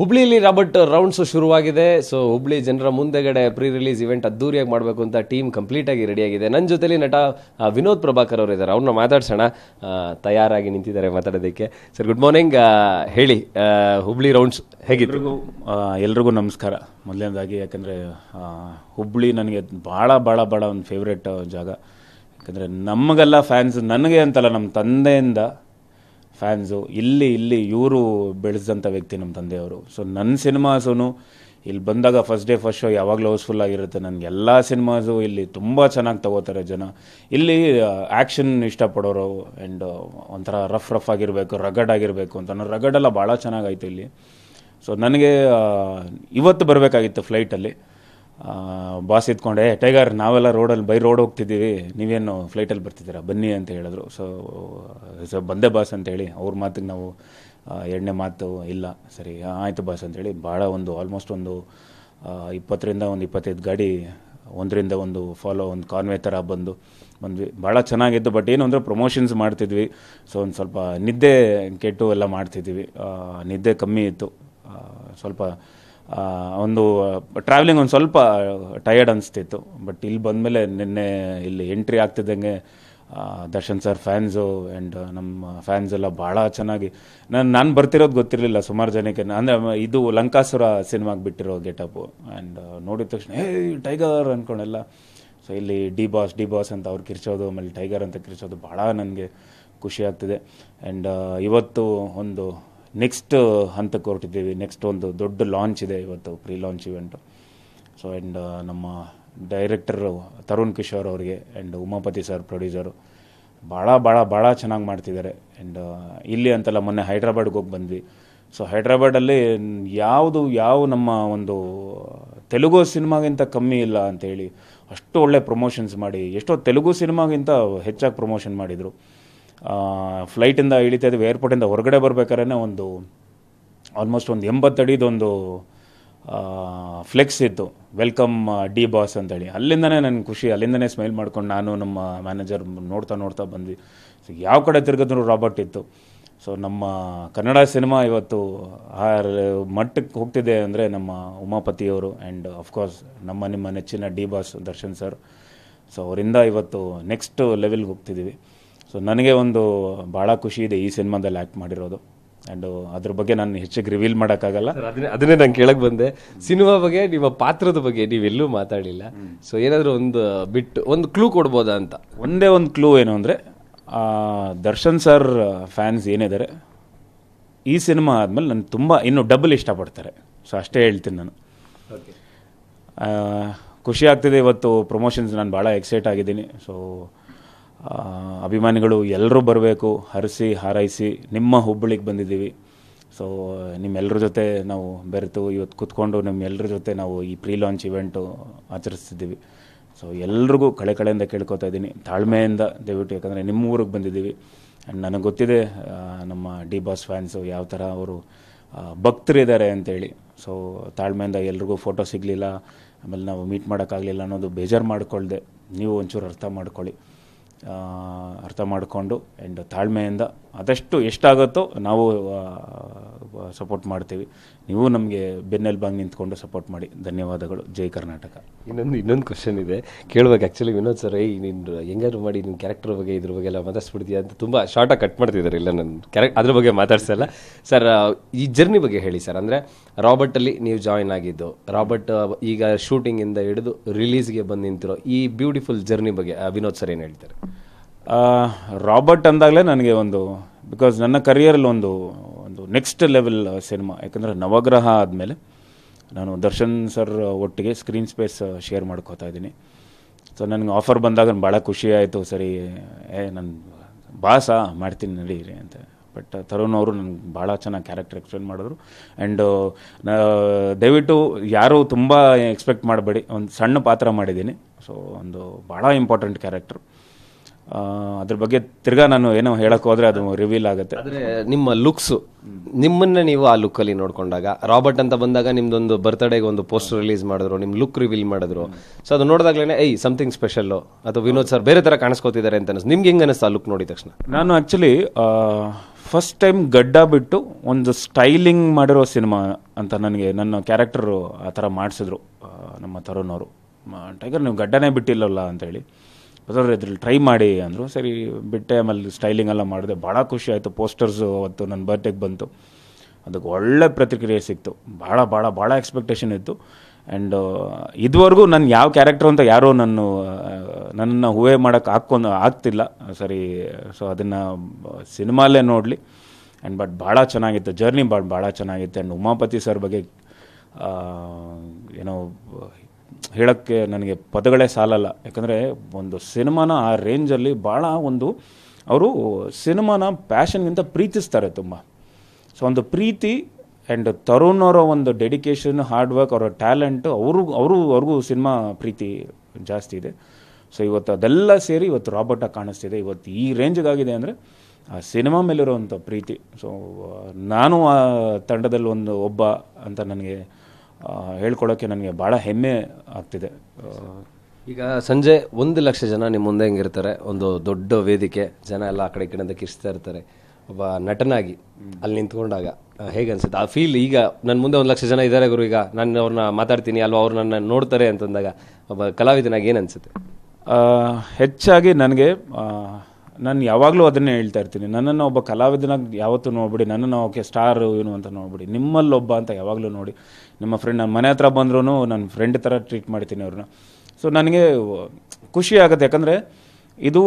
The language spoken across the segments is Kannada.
ಹುಬ್ಳಿಲಿ ರಾಬರ್ಟ್ ರೌಂಡ್ಸ್ ಶುರುವಾಗಿದೆ ಸೊ ಹುಬ್ಳಿ ಜನರ ಮುಂದೆಗಡೆ ಪ್ರೀ ರಿಲೀಸ್ ಇವೆಂಟ್ ಅದ್ದೂರಿಯಾಗಿ ಮಾಡಬೇಕು ಅಂತ ಟೀಮ್ ಕಂಪ್ಲೀಟ್ ಆಗಿ ರೆಡಿಯಾಗಿದೆ ನನ್ನ ಜೊತೆಲಿ ನಟ ವಿನೋದ್ ಪ್ರಭಾಕರ್ ಅವರು ಇದ್ದಾರೆ ಅವ್ರನ್ನ ಮಾತಾಡ್ಸೋಣ ತಯಾರಾಗಿ ನಿಂತಿದ್ದಾರೆ ಮಾತಾಡೋದಕ್ಕೆ ಸರ್ ಗುಡ್ ಮಾರ್ನಿಂಗ್ ಹೇಳಿ ಹುಬ್ಳಿ ರೌಂಡ್ಸ್ ಹೇಗಿದ್ರು ಎಲ್ರಿಗೂ ನಮಸ್ಕಾರ ಮೊದಲನೇದಾಗಿ ಯಾಕಂದರೆ ಹುಬ್ಳಿ ನನಗೆ ಭಾಳ ಭಾಳ ಭಾಳ ಒಂದು ಫೇವ್ರೇಟ್ ಜಾಗ ಯಾಕಂದರೆ ನಮಗೆಲ್ಲ ಫ್ಯಾನ್ಸ್ ನನಗೆ ಅಂತಲ್ಲ ನಮ್ಮ ತಂದೆಯಿಂದ ಫ್ಯಾನ್ಸು ಇಲ್ಲಿ ಇಲ್ಲಿ ಇವರು ಬೆಳೆಸಿದಂಥ ವ್ಯಕ್ತಿ ನಮ್ಮ ತಂದೆಯವರು ಸೊ ನನ್ನ ಸಿನಿಮಾಸೂ ಇಲ್ಲಿ ಬಂದಾಗ ಫಸ್ಟ್ ಡೇ ಫಸ್ಟ್ ಶೋ ಯಾವಾಗಲೂ ಹೌಸ್ಫುಲ್ ಆಗಿರುತ್ತೆ ನನಗೆ ಎಲ್ಲ ಸಿನಿಮಾಸು ಇಲ್ಲಿ ತುಂಬ ಚೆನ್ನಾಗಿ ತಗೋತಾರೆ ಜನ ಇಲ್ಲಿ ಆ್ಯಕ್ಷನ್ ಇಷ್ಟಪಡೋರು ಆ್ಯಂಡ್ ಒಂಥರ ರಫ್ ರಫ್ ಆಗಿರಬೇಕು ರಗಡ್ ಆಗಿರಬೇಕು ಅಂತ ನಾನು ರಗಡೆಲ್ಲ ಭಾಳ ಚೆನ್ನಾಗಾಯ್ತು ಇಲ್ಲಿ ಸೊ ನನಗೆ ಇವತ್ತು ಬರಬೇಕಾಗಿತ್ತು ಫ್ಲೈಟಲ್ಲಿ ಬಾಸ್ ಇದ್ಕೊಂಡೆ ಟೈಗರ್ ನಾವೆಲ್ಲ ರೋಡಲ್ಲಿ ಬೈ ರೋಡ್ ಹೋಗ್ತಿದ್ದೀವಿ ನೀವೇನು ಫ್ಲೈಟಲ್ಲಿ ಬರ್ತಿದ್ದೀರಾ ಬನ್ನಿ ಅಂತ ಹೇಳಿದ್ರು ಸೊ ಸೊ ಬಂದೆ ಬಾಸ್ ಅಂತ ಹೇಳಿ ಅವ್ರ ಮಾತಿಗೆ ನಾವು ಎರಡನೇ ಮಾತು ಇಲ್ಲ ಸರಿ ಆಯಿತು ಬಾಸ್ ಅಂತೇಳಿ ಭಾಳ ಒಂದು ಆಲ್ಮೋಸ್ಟ್ ಒಂದು ಇಪ್ಪತ್ತರಿಂದ ಒಂದು ಇಪ್ಪತ್ತೈದು ಗಾಡಿ ಒಂದರಿಂದ ಒಂದು ಫಾಲೋ ಒಂದು ಕಾನ್ವೆ ಥರ ಬಂದು ಬಂದ್ವಿ ಭಾಳ ಚೆನ್ನಾಗಿತ್ತು ಬಟ್ ಏನು ಅಂದರೆ ಪ್ರಮೋಷನ್ಸ್ ಮಾಡ್ತಿದ್ವಿ ಸೊ ಒಂದು ಸ್ವಲ್ಪ ನಿದ್ದೆ ಕೆಟ್ಟು ಎಲ್ಲ ಮಾಡ್ತಿದ್ವಿ ನಿದ್ದೆ ಕಮ್ಮಿ ಇತ್ತು ಸ್ವಲ್ಪ ಒಂದು ಟ್ರಾವೆಲಿಂಗ್ ಒಂದು ಸ್ವಲ್ಪ ಟಯರ್ಡ್ ಅನಿಸ್ತಿತ್ತು ಬಟ್ ಇಲ್ಲಿ ಬಂದಮೇಲೆ ನಿನ್ನೆ ಇಲ್ಲಿ ಎಂಟ್ರಿ ಆಗ್ತಿದ್ದಂಗೆ ದರ್ಶನ್ ಸರ್ ಫ್ಯಾನ್ಸು ಆ್ಯಂಡ್ ನಮ್ಮ ಫ್ಯಾನ್ಸ್ ಎಲ್ಲ ಭಾಳ ಚೆನ್ನಾಗಿ ನಾನು ನಾನು ಬರ್ತಿರೋದು ಗೊತ್ತಿರಲಿಲ್ಲ ಸುಮಾರು ಜನಕ್ಕೆ ಅಂದರೆ ಇದು ಲಂಕಾಸುರ ಸಿನಿಮಾಗೆ ಬಿಟ್ಟಿರೋ ಗೆಟಪ್ಪು ಆ್ಯಂಡ್ ನೋಡಿದ ತಕ್ಷಣ ಏ ಟೈಗರ್ ಅಂದ್ಕೊಂಡೆಲ್ಲ ಸೊ ಇಲ್ಲಿ ಡಿ ಬಾಸ್ ಡಿ ಬಾಸ್ ಅಂತ ಅವ್ರು ಕಿರ್ಚೋದು ಆಮೇಲೆ ಟೈಗರ್ ಅಂತ ಕಿರ್ಚೋದು ಭಾಳ ನನಗೆ ಖುಷಿ ಆಗ್ತಿದೆ ಆ್ಯಂಡ್ ಇವತ್ತು ಒಂದು ನೆಕ್ಸ್ಟ್ uh, ಹಂತಕ್ಕೆ ಹೊರಟಿದ್ದೀವಿ ನೆಕ್ಸ್ಟ್ ಒಂದು ದೊಡ್ಡ ಲಾಂಚ್ ಇದೆ ಇವತ್ತು pre launch event so and ನಮ್ಮ ಡೈರೆಕ್ಟರ್ ತರುಣ್ ಕಿಶೋರ್ ಅವರಿಗೆ ಆ್ಯಂಡ್ ಉಮಾಪತಿ ಸರ್ ಪ್ರೊಡ್ಯೂಸರು ಭಾಳ ಭಾಳ ಭಾಳ ಚೆನ್ನಾಗಿ ಮಾಡ್ತಿದ್ದಾರೆ ಆ್ಯಂಡ್ uh, ಇಲ್ಲಿ ಅಂತಲ್ಲ ಮೊನ್ನೆ ಹೈದ್ರಾಬಾದ್ಗೆ ಹೋಗಿ ಬಂದ್ವಿ ಸೊ ಹೈದ್ರಾಬಾದಲ್ಲಿ ಯಾವುದು ಯಾವ ನಮ್ಮ ಒಂದು uh, ತೆಲುಗು ಸಿನಿಮಾಗಿಂತ ಕಮ್ಮಿ ಇಲ್ಲ ಅಂತೇಳಿ ಅಷ್ಟು ಒಳ್ಳೆ ಪ್ರಮೋಷನ್ಸ್ ಮಾಡಿ ಎಷ್ಟೋ ತೆಲುಗು ಸಿನಿಮಾಗಿಂತ ಹೆಚ್ಚಾಗಿ ಪ್ರಮೋಷನ್ ಮಾಡಿದರು ಫ್ಲೈಟಿಂದ ಇಳಿತಾ ಇದ್ವಿ ಏರ್ಪೋರ್ಟಿಂದ ಹೊರಗಡೆ ಬರ್ಬೇಕಾದ್ರೆ ಒಂದು ಆಲ್ಮೋಸ್ಟ್ ಒಂದು ಎಂಬತ್ತಡಿದೊಂದು ಫ್ಲೆಕ್ಸ್ ಇತ್ತು ವೆಲ್ಕಮ್ ಡಿ ಬಾಸ್ ಅಂತೇಳಿ ಅಲ್ಲಿಂದನೇ ನನಗೆ ಖುಷಿ ಅಲ್ಲಿಂದನೇ ಸ್ಮೈಲ್ ಮಾಡ್ಕೊಂಡು ನಾನು ನಮ್ಮ ಮ್ಯಾನೇಜರ್ ನೋಡ್ತಾ ನೋಡ್ತಾ ಬಂದ್ವಿ ಸೊ ಯಾವ ಕಡೆ ತಿರ್ಗದ್ರು ರಾಬರ್ಟ್ ಇತ್ತು ಸೊ ನಮ್ಮ ಕನ್ನಡ ಸಿನಿಮಾ ಇವತ್ತು ಆ ಮಟ್ಟಕ್ಕೆ ಹೋಗ್ತಿದೆ ಅಂದರೆ ನಮ್ಮ ಉಮಾಪತಿಯವರು ಆ್ಯಂಡ್ ಅಫ್ಕೋರ್ಸ್ ನಮ್ಮ ನಿಮ್ಮ ನೆಚ್ಚಿನ D boss Darshan sir so ಅವರಿಂದ ಇವತ್ತು ನೆಕ್ಸ್ಟ್ ಲೆವೆಲ್ಗೆ ಹೋಗ್ತಿದ್ದೀವಿ ಸೊ ನನಗೆ ಒಂದು ಭಾಳ ಖುಷಿ ಇದೆ ಈ ಸಿನಿಮಾದಲ್ಲಿ ಆ್ಯಕ್ಟ್ ಮಾಡಿರೋದು ಆ್ಯಂಡ್ ಅದ್ರ ಬಗ್ಗೆ ನಾನು ಹೆಚ್ಚಿಗೆ ರಿವೀಲ್ ಮಾಡೋಕ್ಕಾಗಲ್ಲ ಅದನ್ನೇ ಅದನ್ನೇ ನಾನು ಕೇಳಕ್ಕೆ ಬಂದೆ ಸಿನಿಮಾ ಬಗ್ಗೆ ನಿಮ್ಮ ಪಾತ್ರದ ಬಗ್ಗೆ ನೀವೆಲ್ಲೂ ಮಾತಾಡಲಿಲ್ಲ ಸೊ ಏನಾದರೂ ಒಂದು ಬಿಟ್ಟು ಒಂದು ಕ್ಲೂ ಕೊಡ್ಬೋದಾ ಅಂತ ಒಂದೇ ಒಂದು ಕ್ಲೂ ಏನು ಅಂದರೆ ದರ್ಶನ್ ಸರ್ ಫ್ಯಾನ್ಸ್ ಏನಿದ್ದಾರೆ ಈ ಸಿನಿಮಾ ಆದಮೇಲೆ ನಾನು ತುಂಬ ಇನ್ನೂ ಡಬಲ್ ಇಷ್ಟಪಡ್ತಾರೆ ಸೊ ಅಷ್ಟೇ ಹೇಳ್ತೀನಿ ನಾನು ಖುಷಿ ಆಗ್ತಿದೆ ಇವತ್ತು ಪ್ರಮೋಷನ್ಸ್ ನಾನು ಭಾಳ ಎಕ್ಸೈಟ್ ಆಗಿದ್ದೀನಿ ಸೊ ಅಭಿಮಾನಿಗಳು ಎಲ್ಲರೂ ಬರಬೇಕು ಹರಿಸಿ ಹಾರೈಸಿ ನಿಮ್ಮ ಹುಬ್ಬಳ್ಳಿಗೆ ಬಂದಿದ್ದೀವಿ ಸೊ ನಿಮ್ಮೆಲ್ಲರ ಜೊತೆ ನಾವು ಬೆರೆತು ಇವತ್ತು ಕೂತ್ಕೊಂಡು ನಿಮ್ಮೆಲ್ಲರ ಜೊತೆ ನಾವು ಈ ಪ್ರೀ ಲಾಂಚ್ ಇವೆಂಟು ಆಚರಿಸ್ತಿದ್ದೀವಿ ಸೊ ಎಲ್ರಿಗೂ ಕಳೆ ಕಳೆಯಿಂದ ಕೇಳ್ಕೊತಾ ಇದ್ದೀನಿ ತಾಳ್ಮೆಯಿಂದ ದಯವಿಟ್ಟು ಯಾಕಂದರೆ ನಿಮ್ಮ ಊರಿಗೆ ಬಂದಿದ್ದೀವಿ ಆ್ಯಂಡ್ ನನಗೆ ಗೊತ್ತಿದೆ ನಮ್ಮ ಡಿ ಬಾಸ್ ಫ್ಯಾನ್ಸು ಯಾವ ಥರ ಅವರು ಭಕ್ತರಿದ್ದಾರೆ ಅಂತೇಳಿ ಸೊ ತಾಳ್ಮೆಯಿಂದ ಎಲ್ರಿಗೂ ಫೋಟೋ ಸಿಗಲಿಲ್ಲ ಆಮೇಲೆ ನಾವು ಮೀಟ್ ಮಾಡೋಕ್ಕಾಗಲಿಲ್ಲ ಅನ್ನೋದು ಬೇಜಾರು ಮಾಡಿಕೊಳ್ಳದೆ ನೀವು ಒಂಚೂರು ಅರ್ಥ ಮಾಡ್ಕೊಳ್ಳಿ ಅರ್ಥ ಮಾಡಿಕೊಂಡು ಆ್ಯಂಡ್ ತಾಳ್ಮೆಯಿಂದ ಆದಷ್ಟು ಎಷ್ಟಾಗುತ್ತೋ ನಾವು ಸಪೋರ್ಟ್ ಮಾಡ್ತೀವಿ ನೀವು ನಮಗೆ ಬೆನ್ನೆಲ್ಬಾಗಿ ನಿಂತ್ಕೊಂಡು ಸಪೋರ್ಟ್ ಮಾಡಿ ಧನ್ಯವಾದಗಳು ಜೈ ಕರ್ನಾಟಕ ಇನ್ನೊಂದು ಇನ್ನೊಂದು ಕ್ವಶನ್ ಇದೆ ಕೇಳಬೇಕು ಆ್ಯಕ್ಚುಲಿ ವಿನೋದ್ ಸರ್ ಈ ನೀನು ಹೆಂಗಾದ್ರು ಮಾಡಿ ನಿನ್ನ ಕ್ಯಾರೆಕ್ಟರ್ ಬಗ್ಗೆ ಇದ್ರ ಬಗ್ಗೆ ಎಲ್ಲ ಮಾತಾಡ್ಸ್ಬಿಡ್ತೀಯ ಅಂತ ತುಂಬ ಶಾರ್ಟಾಗಿ ಕಟ್ ಮಾಡ್ತಿದ್ದಾರೆ ಇಲ್ಲ ನನ್ನ ಕ್ಯಾರೆಕ್ಟ್ ಅದ್ರ ಬಗ್ಗೆ ಮಾತಾಡ್ಸಲ್ಲ ಸರ್ ಈ ಜರ್ನಿ ಬಗ್ಗೆ ಹೇಳಿ ಸರ್ ಅಂದರೆ ರಾಬರ್ಟಲ್ಲಿ ನೀವು ಜಾಯಿನ್ ಆಗಿದ್ದು ರಾಬರ್ಟ್ ಈಗ ಶೂಟಿಂಗಿಂದ ಹಿಡಿದು ರಿಲೀಸ್ಗೆ ಬಂದು ನಿಂತಿರೋ ಈ ಬ್ಯೂಟಿಫುಲ್ ಜರ್ನಿ ಬಗ್ಗೆ ವಿನೋದ್ ಸರ್ ಏನು ಹೇಳ್ತಾರೆ ರಾಬರ್ಟ್ ಅಂದಾಗಲೇ ನನಗೆ ಒಂದು ಬಿಕಾಸ್ ನನ್ನ ಕರಿಯರಲ್ಲಿ ಒಂದು ಒಂದು ನೆಕ್ಸ್ಟ್ ಲೆವೆಲ್ ಸಿನಿಮಾ ಯಾಕಂದರೆ ನವಗ್ರಹ ಆದಮೇಲೆ ನಾನು ದರ್ಶನ್ ಸರ್ ಒಟ್ಟಿಗೆ ಸ್ಕ್ರೀನ್ ಸ್ಪೇಸ್ ಶೇರ್ ಮಾಡ್ಕೋತಾ ಇದ್ದೀನಿ ಸೊ ನನಗೆ ಆಫರ್ ಬಂದಾಗ ಭಾಳ ಖುಷಿ ಆಯಿತು ಸರಿ ಏ ನನ್ನ ಬಾಸ ಮಾಡ್ತೀನಿ ನಡೀರಿ ಅಂತ ಬಟ್ ತರುಣ್ ಅವರು ನನಗೆ ಭಾಳ ಚೆನ್ನಾಗಿ ಕ್ಯಾರೆಕ್ಟರ್ ಎಕ್ಸ್ಪ್ಲೇನ್ ಮಾಡಿದ್ರು ಆ್ಯಂಡ್ ದಯವಿಟ್ಟು ಯಾರೂ ತುಂಬ ಎಕ್ಸ್ಪೆಕ್ಟ್ ಮಾಡಬೇಡಿ ಒಂದು ಸಣ್ಣ ಪಾತ್ರ ಮಾಡಿದ್ದೀನಿ ಸೊ ಒಂದು ಭಾಳ ಇಂಪಾರ್ಟೆಂಟ್ ಕ್ಯಾರೆಕ್ಟ್ರು ಅದ್ರ ಬಗ್ಗೆ ತಿರ್ಗಾ ನಾನು ಏನೋ ಹೇಳಕ್ ಹೋದ್ರೆ ಅದು ರಿವೀಲ್ ಆಗುತ್ತೆ ಆದರೆ ನಿಮ್ಮ ಲುಕ್ಸ್ ನಿಮ್ಮನ್ನ ನೀವು ಆ ಅಲ್ಲಿ ನೋಡ್ಕೊಂಡಾಗ ರಾಬರ್ಟ್ ಅಂತ ಬಂದಾಗ ನಿಮ್ದೊಂದು ಬರ್ತ್ಡೇಗೆ ಒಂದು ಪೋಸ್ಟರ್ ರಿಲೀಸ್ ಮಾಡಿದ್ರು ನಿಮ್ಮ ಲುಕ್ ರಿವೀಲ್ ಮಾಡಿದ್ರು ಸೊ ಅದು ನೋಡಿದಾಗ್ಲೇ ಏಯ್ ಸಮಥಿಂಗ್ ಸ್ಪೆಷಲ್ ಅಥವಾ ವಿನೋದ್ ಸರ್ ಬೇರೆ ತರ ಕಾಣಿಸ್ಕೋತಿದ್ದಾರೆ ಅಂತ ಅನಿಸ್ತು ನಿಮ್ಗೆ ಹೆಂಗೆ ಅನಿಸ್ತು ಆ ಲುಕ್ ನೋಡಿದ ತಕ್ಷಣ ನಾನು ಆ್ಯಕ್ಚುಲಿ ಫಸ್ಟ್ ಟೈಮ್ ಗಡ್ಡ ಬಿಟ್ಟು ಒಂದು ಸ್ಟೈಲಿಂಗ್ ಮಾಡಿರೋ ಸಿನಿಮಾ ಅಂತ ನನಗೆ ನನ್ನ ಕ್ಯಾರೆಕ್ಟರು ಆ ಥರ ಮಾಡಿಸಿದ್ರು ನಮ್ಮ ಅವರು ಟೈಗರ್ ನೀವು ಗಡ್ಡನೇ ಬಿಟ್ಟಿಲ್ಲಲ್ಲ ಅಂತೇಳಿ ಬಸವರಾಜ್ ಇದ್ರಲ್ಲಿ ಟ್ರೈ ಮಾಡಿ ಅಂದರು ಸರಿ ಬಿಟ್ಟೆ ಆಮೇಲೆ ಸ್ಟೈಲಿಂಗ್ ಎಲ್ಲ ಮಾಡಿದೆ ಭಾಳ ಖುಷಿ ಆಯಿತು ಪೋಸ್ಟರ್ಸು ಅವತ್ತು ನನ್ನ ಬರ್ತ್ಡೇಗೆ ಬಂತು ಅದಕ್ಕೆ ಒಳ್ಳೆ ಪ್ರತಿಕ್ರಿಯೆ ಸಿಕ್ತು ಭಾಳ ಭಾಳ ಭಾಳ ಎಕ್ಸ್ಪೆಕ್ಟೇಷನ್ ಇತ್ತು ಆ್ಯಂಡ್ ಇದುವರೆಗೂ ನನ್ನ ಯಾವ ಕ್ಯಾರೆಕ್ಟರ್ ಅಂತ ಯಾರೋ ನಾನು ನನ್ನನ್ನು ಹೂವೆ ಮಾಡೋಕ್ಕೆ ಹಾಕ್ಕೊಂಡು ಆಗ್ತಿಲ್ಲ ಸರಿ ಸೊ ಅದನ್ನು ಸಿನಿಮಾಲೇ ನೋಡಲಿ ಆ್ಯಂಡ್ ಬಟ್ ಭಾಳ ಚೆನ್ನಾಗಿತ್ತು ಜರ್ನಿ ಬಟ್ ಭಾಳ ಚೆನ್ನಾಗಿತ್ತು ಆ್ಯಂಡ್ ಉಮಾಪತಿ ಸರ್ ಬಗ್ಗೆ ಏನೋ ಹೇಳೋಕ್ಕೆ ನನಗೆ ಪದಗಳೇ ಸಾಲಲ್ಲ ಯಾಕಂದರೆ ಒಂದು ಸಿನಿಮಾನ ಆ ರೇಂಜಲ್ಲಿ ಭಾಳ ಒಂದು ಅವರು ಸಿನಿಮಾನ ಪ್ಯಾಷನ್ಗಿಂತ ಪ್ರೀತಿಸ್ತಾರೆ ತುಂಬ ಸೊ ಒಂದು ಪ್ರೀತಿ ಆ್ಯಂಡ್ ತರುಣ್ ಅವರ ಒಂದು ಡೆಡಿಕೇಶನ್ ಹಾರ್ಡ್ ವರ್ಕ್ ಅವರ ಟ್ಯಾಲೆಂಟು ಅವ್ರಿಗೂ ಅವರು ಅವ್ರಿಗೂ ಸಿನಿಮಾ ಪ್ರೀತಿ ಜಾಸ್ತಿ ಇದೆ ಸೊ ಇವತ್ತು ಅದೆಲ್ಲ ಸೇರಿ ಇವತ್ತು ರಾಬರ್ಟಾಗಿ ಕಾಣಿಸ್ತಿದೆ ಇವತ್ತು ಈ ರೇಂಜ್ಗಾಗಿದೆ ಅಂದರೆ ಆ ಸಿನಿಮಾ ಮೇಲಿರೋವಂಥ ಪ್ರೀತಿ ಸೊ ನಾನು ಆ ತಂಡದಲ್ಲಿ ಒಂದು ಒಬ್ಬ ಅಂತ ನನಗೆ ಹೇಳ್ಕೊಳ್ಳೋಕ್ಕೆ ನನಗೆ ಭಾಳ ಹೆಮ್ಮೆ ಆಗ್ತಿದೆ ಈಗ ಸಂಜೆ ಒಂದು ಲಕ್ಷ ಜನ ನಿಮ್ಮ ಮುಂದೆ ಹೆಂಗಿರ್ತಾರೆ ಒಂದು ದೊಡ್ಡ ವೇದಿಕೆ ಜನ ಎಲ್ಲ ಆ ಕಡೆ ಈ ಕಡೆಯಿಂದ ಕಿರಿಸ್ತಾ ಇರ್ತಾರೆ ಒಬ್ಬ ನಟನಾಗಿ ಅಲ್ಲಿ ನಿಂತ್ಕೊಂಡಾಗ ಹೇಗೆ ಅನ್ಸುತ್ತೆ ಆ ಫೀಲ್ ಈಗ ನನ್ನ ಮುಂದೆ ಒಂದು ಲಕ್ಷ ಜನ ಇದ್ದಾರೆ ಗುರು ಈಗ ನಾನು ಅವ್ರನ್ನ ಮಾತಾಡ್ತೀನಿ ಅಲ್ವಾ ಅವ್ರು ನನ್ನ ನೋಡ್ತಾರೆ ಅಂತಂದಾಗ ಒಬ್ಬ ಕಲಾವಿದನಾಗಿ ಏನು ಅನಿಸುತ್ತೆ ಹೆಚ್ಚಾಗಿ ನನಗೆ ನಾನು ಯಾವಾಗಲೂ ಅದನ್ನೇ ಹೇಳ್ತಾ ಇರ್ತೀನಿ ನನ್ನನ್ನು ಒಬ್ಬ ಕಲಾವಿದನಾಗಿ ಯಾವತ್ತೂ ನೋಡ್ಬಿಡಿ ನನ್ನನ್ನು ಓಕೆ ಸ್ಟಾರ್ ಏನು ಅಂತ ನೋಡ್ಬಿಡಿ ನಿಮ್ಮಲ್ಲೊಬ್ಬ ಅಂತ ಯಾವಾಗಲೂ ನೋಡಿ ನಿಮ್ಮ ಫ್ರೆಂಡ್ ನನ್ನ ಮನೆ ಹತ್ರ ಬಂದ್ರೂ ನನ್ನ ಫ್ರೆಂಡ್ ಥರ ಟ್ರೀಟ್ ಮಾಡ್ತೀನಿ ಅವ್ರನ್ನ ಸೊ ನನಗೆ ಖುಷಿ ಆಗುತ್ತೆ ಯಾಕಂದರೆ ಇದು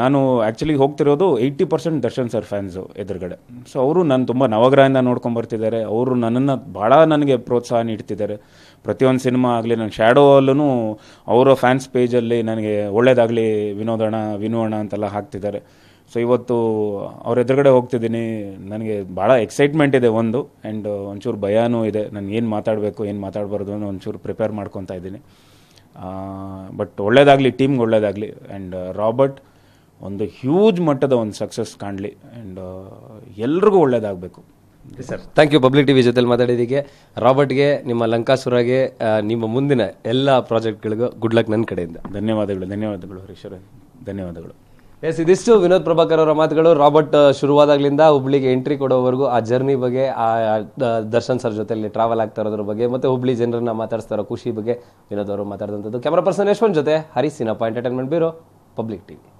ನಾನು ಆ್ಯಕ್ಚುಲಿ ಹೋಗ್ತಿರೋದು eighty percent Darshan sir fans ಎದುರುಗಡೆ ಸೊ ಅವರು ನಾನು ತುಂಬ ನವಗ್ರಹದಿಂದ ನೋಡ್ಕೊಂಬರ್ತಿದ್ದಾರೆ ಅವರು ನನ್ನನ್ನು ಭಾಳ ನನಗೆ ಪ್ರೋತ್ಸಾಹ ನೀಡ್ತಿದ್ದಾರೆ ಪ್ರತಿಯೊಂದು ಸಿನಿಮಾ ಆಗಲಿ ನನ್ನ ಶ್ಯಾಡೋ ಅಲ್ಲೂ ಅವರ ಫ್ಯಾನ್ಸ್ ಪೇಜಲ್ಲಿ ನನಗೆ ಒಳ್ಳೇದಾಗಲಿ ವಿನೋದಣ ವಿನೋಣ ಅಂತೆಲ್ಲ ಹಾಕ್ತಿದ್ದಾರೆ ಸೊ ಇವತ್ತು ಅವ್ರ ಎದುರುಗಡೆ ಹೋಗ್ತಿದ್ದೀನಿ ನನಗೆ ಭಾಳ ಎಕ್ಸೈಟ್ಮೆಂಟ್ ಇದೆ ಒಂದು ಆ್ಯಂಡ್ ಒಂಚೂರು ಭಯನೂ ಇದೆ ನಾನು ಏನು ಮಾತಾಡಬೇಕು ಏನು ಮಾತಾಡಬಾರ್ದು ಅನ್ನೋ ಒಂಚೂರು ಪ್ರಿಪೇರ್ ಮಾಡ್ಕೊತಾ ಇದ್ದೀನಿ ಬಟ್ ಒಳ್ಳೇದಾಗಲಿ ಟೀಮ್ಗೆ ಒಳ್ಳೇದಾಗಲಿ ಆ್ಯಂಡ್ ರಾಬರ್ಟ್ ಒಂದು ಹ್ಯೂಜ್ ಮಟ್ಟದ ಒಂದು ಸಕ್ಸಸ್ ಕಾಣಲಿ ಆ್ಯಂಡ್ ಎಲ್ರಿಗೂ ಒಳ್ಳೇದಾಗಬೇಕು sir thank you public T V ಜೊತೆಲಿ ಮಾತಾಡಿದ್ದಕ್ಕೆ ರಾಬರ್ಟ್ಗೆ ನಿಮ್ಮ ಲಂಕಾಸುರಗೆ ನಿಮ್ಮ ಮುಂದಿನ ಎಲ್ಲ ಪ್ರಾಜೆಕ್ಟ್ಗಳಿಗೂ ಗುಡ್ ಲಕ್ ನನ್ನ ಕಡೆಯಿಂದ ಧನ್ಯವಾದಗಳು ಧನ್ಯವಾದಗಳು ಹರೀಶ್ವರ ಧನ್ಯವಾದಗಳು ಎಸ್ ಇದಿಷ್ಟು ವಿನೋದ್ ಪ್ರಭಾಕರ್ ಅವರ ಮಾತುಗಳು ರಾಬರ್ಟ್ uh, ಶುರುವಾದಾಗ್ಲಿಂದ ಹುಬ್ಳಿಗೆ ಎಂಟ್ರಿ ಕೊಡೋವರೆಗೂ ಆ ಜರ್ನಿ ಬಗ್ಗೆ ಆ ದರ್ಶನ್ ಸರ್ ಜೊತೆಲಿ ಟ್ರಾವೆಲ್ ಆಗ್ತಾ ಇರೋದ್ರ ಬಗ್ಗೆ ಮತ್ತೆ ಹುಬ್ಳಿ ಜನರನ್ನ ಮಾತಾಡ್ತಾರೋ ಖುಷಿ ಬಗ್ಗೆ ವಿನೋದ್ ಅವರು ಮಾತಾಡಿದಂಥದ್ದು ಕ್ಯಾಮರಾ ಪರ್ಸನ್ ಯಶವಂತ್ ಜೊತೆ ಹರಿಸಿನಪ್ಪ ಎಂಟರ್ಟೈನ್ಮೆಂಟ್ ಬ್ಯೂರೋ ಪಬ್ಲಿಕ್ ಟಿವಿ